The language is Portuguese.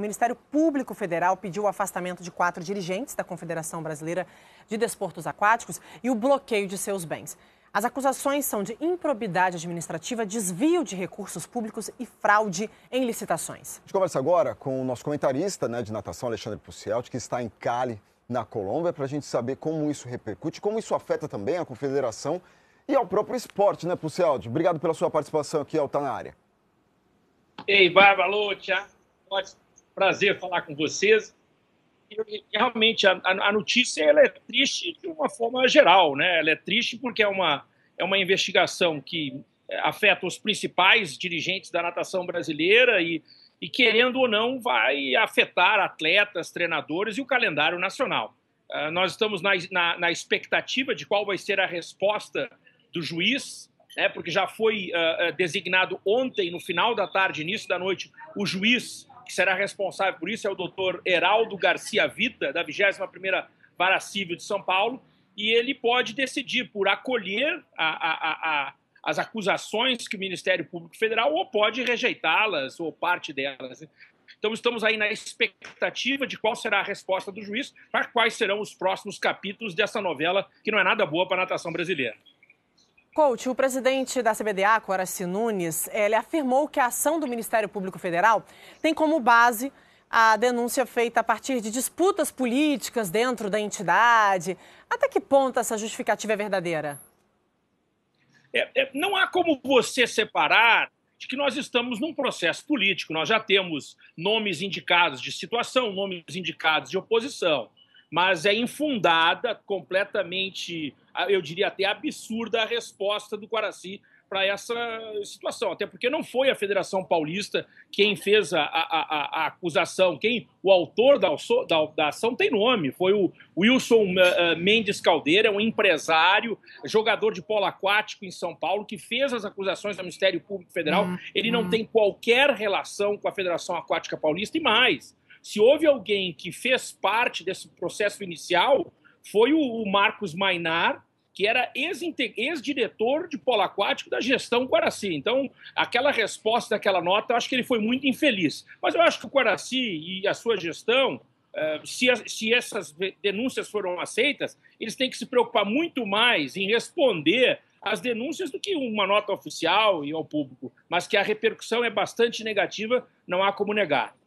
o Ministério Público Federal pediu o afastamento de quatro dirigentes da Confederação Brasileira de Desportos Aquáticos e o bloqueio de seus bens. As acusações são de improbidade administrativa, desvio de recursos públicos e fraude em licitações. A gente conversa agora com o nosso comentarista né, de natação, Alexandre Pucielt, que está em Cali, na Colômbia, para a gente saber como isso repercute, como isso afeta também a confederação e ao próprio esporte, né, Pucielt? Obrigado pela sua participação aqui ao Tá Na Área. Ei, Bárbara, Lúcia, Prazer falar com vocês. realmente, a, a notícia ela é triste de uma forma geral, né? Ela é triste porque é uma, é uma investigação que é, afeta os principais dirigentes da natação brasileira e, e, querendo ou não, vai afetar atletas, treinadores e o calendário nacional. Uh, nós estamos na, na, na, expectativa de qual vai ser a resposta do juiz, né, porque já foi uh, designado ontem, no final da tarde, início da noite, o juiz que será responsável por isso é o doutor Heraldo Garcia Vita, da 21ª Vara Civil de São Paulo, e ele pode decidir por acolher a, a, a, as acusações que o Ministério Público Federal ou pode rejeitá-las ou parte delas. Né? Então, estamos aí na expectativa de qual será a resposta do juiz para quais serão os próximos capítulos dessa novela, que não é nada boa para a natação brasileira. Coach, o presidente da CBDA, Coraci Nunes, ele afirmou que a ação do Ministério Público Federal tem como base a denúncia feita a partir de disputas políticas dentro da entidade. Até que ponto essa justificativa é verdadeira? É, é, não há como você separar de que nós estamos num processo político. Nós já temos nomes indicados de situação, nomes indicados de oposição mas é infundada, completamente, ah, eu diria até absurda, a resposta do Quaraci para essa situação. Até porque não foi a Federação Paulista quem fez a, a, a, a acusação, quem o autor da, da, da, ação tem nome. Foi o Wilson eh, eh, Mendes Caldeira, um empresário, jogador de polo aquático em São Paulo, que fez as acusações ao Ministério Público Federal. Uhum. Ele não hum. tem qualquer relação com a Federação Aquática Paulista e mais. Se houve alguém que fez parte desse processo inicial, foi o Marcos Mainar, que era ex-diretor de polo aquático da gestão Guaraci. Então, aquela resposta daquela nota, eu acho que ele foi muito infeliz. Mas eu acho que o Guaraci e a sua gestão, eh, se, essas denúncias foram aceitas, eles têm que se preocupar muito mais em responder às denúncias do que uma nota oficial e ao público. Mas que a repercussão é bastante negativa, não há como negar.